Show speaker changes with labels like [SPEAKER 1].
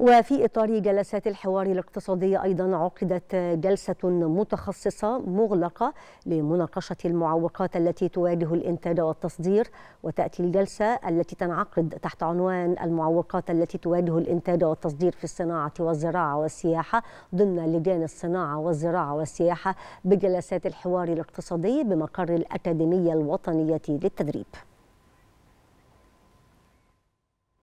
[SPEAKER 1] وفي إطار جلسات الحوار الاقتصادي أيضا عقدت جلسة متخصصة مغلقة لمناقشة المعوقات التي تواجه الإنتاج والتصدير وتأتي الجلسة التي تنعقد تحت عنوان المعوقات التي تواجه الإنتاج والتصدير في الصناعة والزراعة والسياحة ضمن لجان الصناعة والزراعة والسياحة بجلسات الحوار الاقتصادي بمقر الأكاديمية الوطنية للتدريب